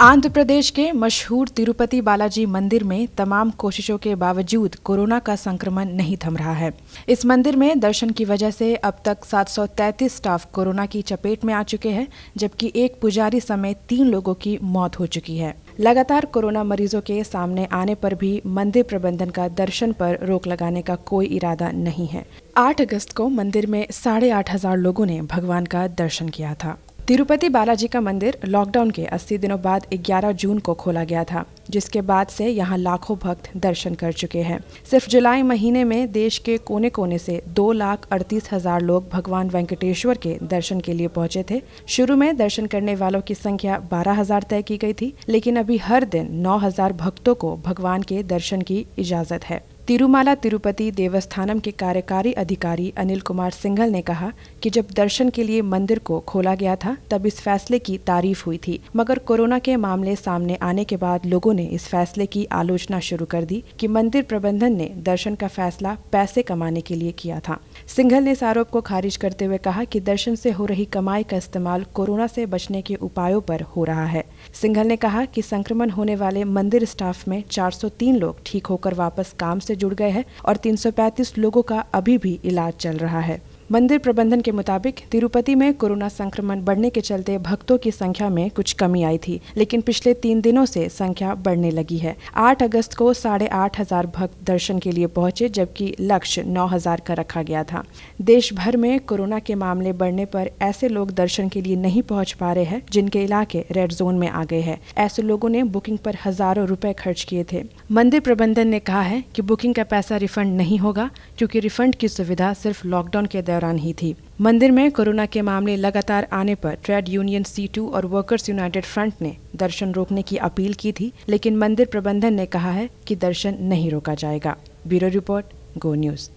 आंध्र प्रदेश के मशहूर तिरुपति बालाजी मंदिर में तमाम कोशिशों के बावजूद कोरोना का संक्रमण नहीं थम रहा है इस मंदिर में दर्शन की वजह से अब तक 733 स्टाफ कोरोना की चपेट में आ चुके हैं जबकि एक पुजारी समेत तीन लोगों की मौत हो चुकी है लगातार कोरोना मरीजों के सामने आने पर भी मंदिर प्रबंधन का दर्शन पर रोक लगाने का कोई इरादा नहीं है आठ अगस्त को मंदिर में साढ़े आठ हजार लोगों ने भगवान का दर्शन किया था तिरुपति बालाजी का मंदिर लॉकडाउन के 80 दिनों बाद 11 जून को खोला गया था जिसके बाद से यहाँ लाखों भक्त दर्शन कर चुके हैं सिर्फ जुलाई महीने में देश के कोने कोने से दो लाख अड़तीस हजार लोग भगवान वेंकटेश्वर के दर्शन के लिए पहुंचे थे शुरू में दर्शन करने वालों की संख्या बारह हजार तय की गई थी लेकिन अभी हर दिन नौ हजार भक्तों को भगवान के दर्शन की इजाजत है तिरुमाला तिरुपति देवस्थानम के कार्यकारी अधिकारी अनिल कुमार सिंघल ने कहा कि जब दर्शन के लिए मंदिर को खोला गया था तब इस फैसले की तारीफ हुई थी मगर कोरोना के मामले सामने आने के बाद लोगों ने इस फैसले की आलोचना शुरू कर दी कि मंदिर प्रबंधन ने दर्शन का फैसला पैसे कमाने के लिए किया था सिंघल ने इस आरोप को खारिज करते हुए कहा कि दर्शन से हो रही कमाई का इस्तेमाल कोरोना से बचने के उपायों पर हो रहा है सिंघल ने कहा कि संक्रमण होने वाले मंदिर स्टाफ में 403 लोग ठीक होकर वापस काम से जुड़ गए हैं और 335 लोगों का अभी भी इलाज चल रहा है मंदिर प्रबंधन के मुताबिक तिरुपति में कोरोना संक्रमण बढ़ने के चलते भक्तों की संख्या में कुछ कमी आई थी लेकिन पिछले तीन दिनों से संख्या बढ़ने लगी है आठ अगस्त को साढ़े आठ हजार भक्त दर्शन के लिए पहुंचे जबकि लक्ष्य नौ हजार का रखा गया था देश भर में कोरोना के मामले बढ़ने पर ऐसे लोग दर्शन के लिए नहीं पहुँच पा रहे हैं जिनके इलाके रेड जोन में आ गए हैं ऐसे लोगों ने बुकिंग पर हजारों रुपए खर्च किए थे मंदिर प्रबंधन ने कहा है की बुकिंग का पैसा रिफंड नहीं होगा क्योंकि रिफंड की सुविधा सिर्फ लॉकडाउन के दौरान दौरान ही थी मंदिर में कोरोना के मामले लगातार आने पर ट्रेड यूनियन सी और वर्कर्स यूनाइटेड फ्रंट ने दर्शन रोकने की अपील की थी लेकिन मंदिर प्रबंधन ने कहा है कि दर्शन नहीं रोका जाएगा ब्यूरो रिपोर्ट गो न्यूज़